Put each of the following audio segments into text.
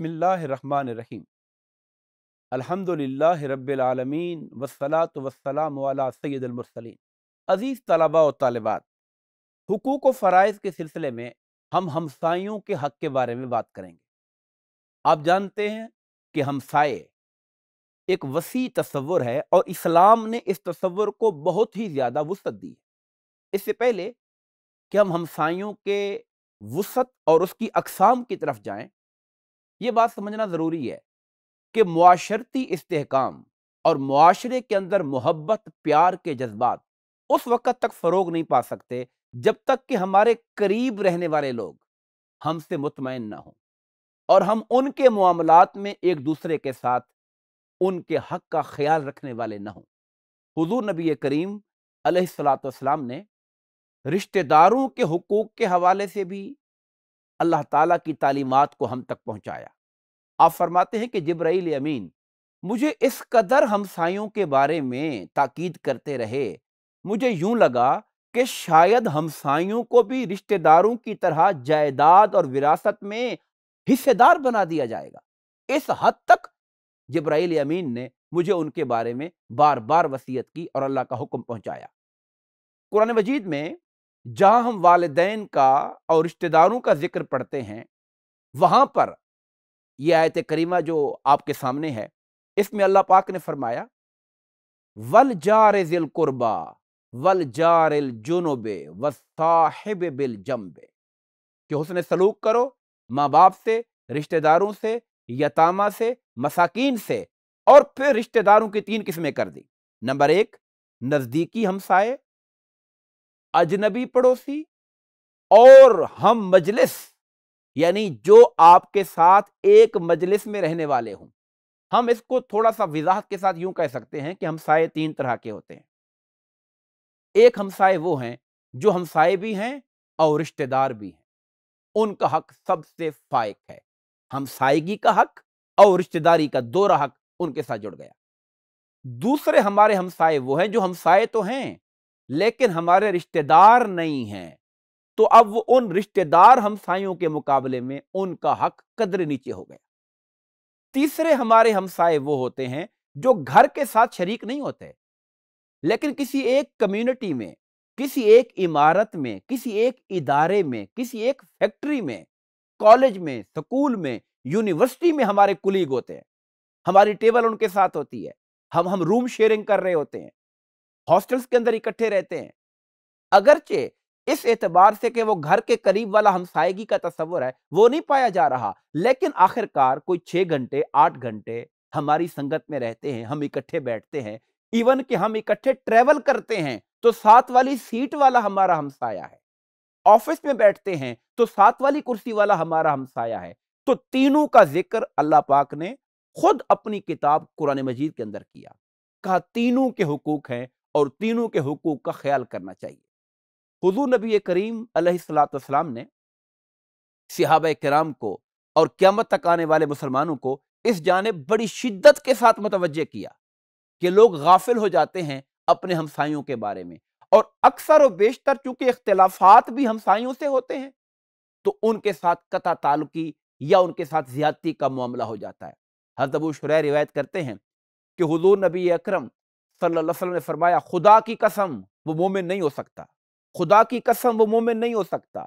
बसमिल्लाम अलहमदिल्ला रबालमीन वसलात वसलाम वाला सैदलमसलिन अज़ीज़ तलबा और तलबात हकूक़ व फ़रज़ के सिलसिले में हम हमसायों के हक़ के बारे में बात करेंगे आप जानते हैं कि हमसाए एक वसी तस्वुर है और इस्लाम ने इस तस्वुर को बहुत ही ज़्यादा वसत दी है इससे पहले कि हम हमसायों के वसत और उसकी अकसाम की तरफ जाएँ ये बात समझना ज़रूरी है कि माशरती इसकाम और माशरे के अंदर मोहब्बत प्यार के जज्बात उस वक़्त तक फ़रोग नहीं पा सकते जब तक कि हमारे करीब रहने वाले लोग हमसे मुतमिन ना हों और हम उनके मामलात में एक दूसरे के साथ उनके हक का ख्याल रखने वाले ना हों हुजूर नबी करीम अलैहिस्सलाम ने रिश्तेदारों के हकूक़ के हवाले से भी अल्लाह ताला की तालीमात को हम तक पहुंचाया आप फरमाते हैं कि जिब्राइल अमीन मुझे इस कदर हमसायों के बारे में ताकीद करते रहे मुझे यूं लगा कि शायद हमसायों को भी रिश्तेदारों की तरह जायदाद और विरासत में हिस्सेदार बना दिया जाएगा इस हद तक जिब्राइल अमीन ने मुझे उनके बारे में बार बार वसीयत की और अल्लाह का हुक्म पहुंचाया कुरान मजीद में जहां हम वालदेन का और रिश्तेदारों का जिक्र पढ़ते हैं वहां पर यह आयत करीमा जो आपके सामने है इसमें अल्लाह पाक ने फरमाया वल जार जिल कुरबा वल जार जुनोबे व साहिब बिल जम्बे कि उसने सलूक करो माँ बाप से रिश्तेदारों से यतामा से मसाकिन से और फिर रिश्तेदारों की तीन किस्में कर दी नंबर एक नज़दीकी हमसाए अजनबी पड़ोसी और हम मजलिस यानी जो आपके साथ एक मजलिस में रहने वाले हों हम इसको थोड़ा सा वजाहत के साथ यूं कह सकते हैं कि हमसाए तीन तरह के होते हैं एक हमसाए वो हैं जो हमसाए भी हैं और रिश्तेदार भी हैं उनका हक सबसे फायक है हमसाएगी का हक और रिश्तेदारी का दोरा हक उनके साथ जुड़ गया दूसरे हमारे हमसाए वो हैं जो हमसाए तो हैं लेकिन हमारे रिश्तेदार नहीं हैं तो अब वो उन रिश्तेदार हमसायों के मुकाबले में उनका हक कदर नीचे हो गया तीसरे हमारे हमसाए वो होते हैं जो घर के साथ शरीक नहीं होते लेकिन किसी एक कम्युनिटी में किसी एक इमारत में किसी एक इदारे में किसी एक फैक्ट्री में कॉलेज में स्कूल में यूनिवर्सिटी में हमारे कुलीग होते हैं हमारी टेबल उनके साथ होती है हम हम रूम शेयरिंग कर रहे होते हैं हॉस्टल्स के अंदर इकट्ठे रहते हैं अगरचे इस एतबार से कि वो घर के करीब वाला हमसायगी का तस्वर है वो नहीं पाया जा रहा लेकिन आखिरकार कोई छः घंटे आठ घंटे हमारी संगत में रहते हैं हम इकट्ठे बैठते हैं इवन कि हम इकट्ठे ट्रेवल करते हैं तो साथ वाली सीट वाला हमारा हमसाया है ऑफिस में बैठते हैं तो साथ वाली कुर्सी वाला हमारा हमसाया है तो तीनों का जिक्र अल्लाह पाक ने खुद अपनी किताब कुरान मजीद के अंदर किया कहा तीनों के हुकूक हैं और तीनों के हकूक़ का ख्याल करना चाहिए हजूर नबी करीम सलाम ने सिहाब कराम को और क्यामत तक आने वाले मुसलमानों को इस जाने बड़ी शिद्दत के साथ मुतवजह किया कि लोग गाफिल हो जाते हैं अपने हमसायों के बारे में और अक्सर और बेशतर चूंकि इख्तलाफात भी हमसायों से होते हैं तो उनके साथ कता तालुकी या उनके साथ ज्यादती का मामला हो जाता है हजरत अबू शुरह रिवायत करते हैं कि हजूर नबी अक्रम सल्लल्लाहु ने फरमाया खुदा की कसम वो मोमिन नहीं हो सकता खुदा की कसम वो मोमिन नहीं हो सकता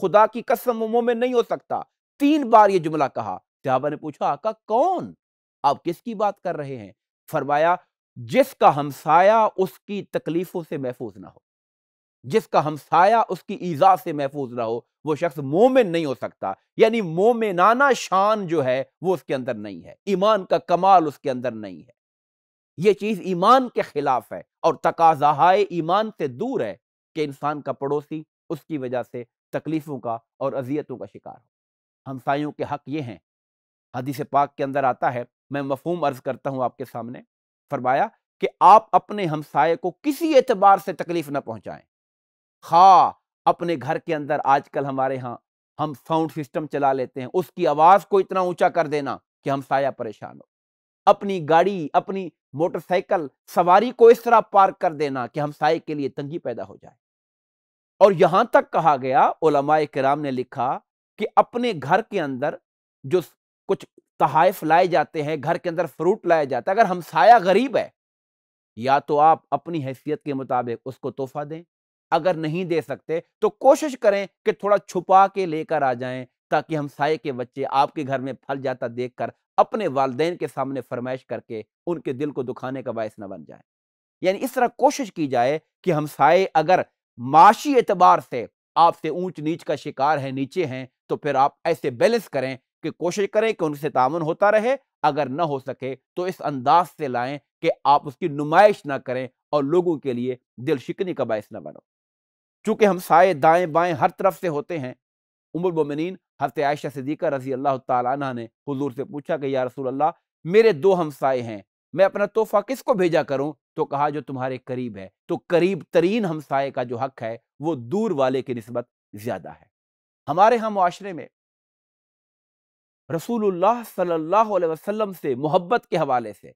खुदा की कसम वो मोमिन नहीं हो सकता तीन बार ये जुमला कहा सहाबा ने पूछा आका कौन आप किसकी बात कर रहे हैं फरमाया जिसका हमसाया उसकी तकलीफों से महफूज ना हो जिसका हमसाया उसकी ईजा से महफूज ना हो वो शख्स मोमिन नहीं हो सकता यानी मोमिनाना शान जो है वो उसके अंदर नहीं है ईमान का कमाल उसके अंदर नहीं है ये चीज़ ईमान के खिलाफ है और तकाजाहाय ईमान से दूर है कि इंसान का पड़ोसी उसकी वजह से तकलीफ़ों का और अजियतों का शिकार हो हमसायों के हक ये हैं हदीस पाक के अंदर आता है मैं मफहम अर्ज करता हूँ आपके सामने फरमाया कि आप अपने हमसाये को किसी एतबार से तकलीफ ना पहुँचाएं हाँ अपने घर के अंदर आजकल हमारे यहाँ हम साउंड सिस्टम चला लेते हैं उसकी आवाज़ को इतना ऊंचा कर देना कि हम साया परेशान हो अपनी गाड़ी अपनी मोटरसाइकिल सवारी को इस तरह पार्क कर देना कि हमसाए के लिए तंगी पैदा हो जाए और यहां तक कहा गया ओलमाए कराम ने लिखा कि अपने घर के अंदर जो कुछ तहाइफ लाए जाते हैं घर के अंदर फ्रूट लाया जाता है अगर हमसाया गरीब है या तो आप अपनी हैसियत के मुताबिक उसको तोहफा दें अगर नहीं दे सकते तो कोशिश करें कि थोड़ा छुपा के लेकर आ जाएं ताकि हम हमसाए के बच्चे आपके घर में फल जाता देखकर अपने वालदेन के सामने फरमाइश करके उनके दिल को दुखाने का बायस न बन जाए यानी इस तरह कोशिश की जाए कि हम हमसाए अगर माशी एतबार से आपसे ऊंच नीच का शिकार है नीचे हैं तो फिर आप ऐसे बैलेंस करें कि कोशिश करें कि उनसे तामन होता रहे अगर न हो सके तो इस अंदाज से लाएं कि आप उसकी नुमाइश ना करें और लोगों के लिए दिल शिकनी का बायस ना बनो चूंकि हम साए दाएं बाएं हर तरफ से होते हैं उमुलमिन हफ्ते आयशा सदीक़ा रजी अल्लाह तह ने हजूर से पूछा कि या रसूल अल्लाह मेरे दो हमसाए हैं मैं अपना तोहफा किसको भेजा करूँ तो कहा जो तुम्हारे करीब है तो करीब तरीन हमसाए का जो हक है वो दूर वाले की नस्बत ज़्यादा है हमारे यहाँ माशरे में रसूलुल्लाह सल्लल्लाहु अलैहि वसल्लम से मोहब्बत के हवाले से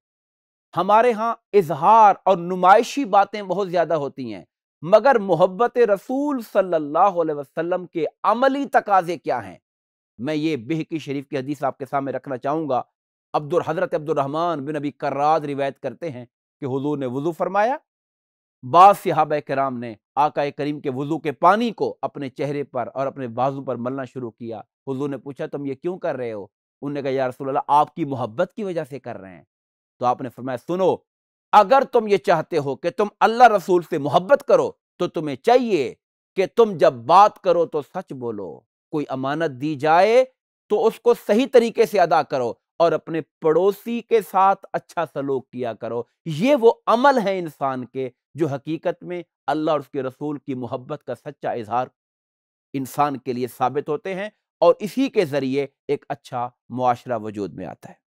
हमारे यहाँ इजहार और नुमाइशी बातें बहुत ज़्यादा होती हैं मगर मोहब्बत रसूल सल्लल्लाहु अलैहि वसल्लम के अमली तकाजे क्या हैं मैं ये बेह की शरीफ की हदीस आपके सामने रखना चाहूँगा अब्दुल हजरत अब्दुलरहमान बिन अबी कर्राज रिवायत करते हैं कि हजूर ने वजू फरमाया बाद सिहाब कराम ने आका करीम के वजू के पानी को अपने चेहरे पर और अपने बाजू पर मलना शुरू किया हजूर ने पूछा तुम ये क्यों कर रहे हो उन्होंने कहा यार रसूल आपकी मोहब्बत की वजह से कर रहे हैं तो आपने फरमाया सुनो अगर तुम ये चाहते हो कि तुम अल्लाह रसूल से मोहब्बत करो तो तुम्हें चाहिए कि तुम जब बात करो तो सच बोलो कोई अमानत दी जाए तो उसको सही तरीके से अदा करो और अपने पड़ोसी के साथ अच्छा सलूक किया करो ये वो अमल है इंसान के जो हकीकत में अल्लाह और उसके रसूल की मोहब्बत का सच्चा इजहार इंसान के लिए साबित होते हैं और इसी के ज़रिए एक अच्छा मुआरा वजूद में आता है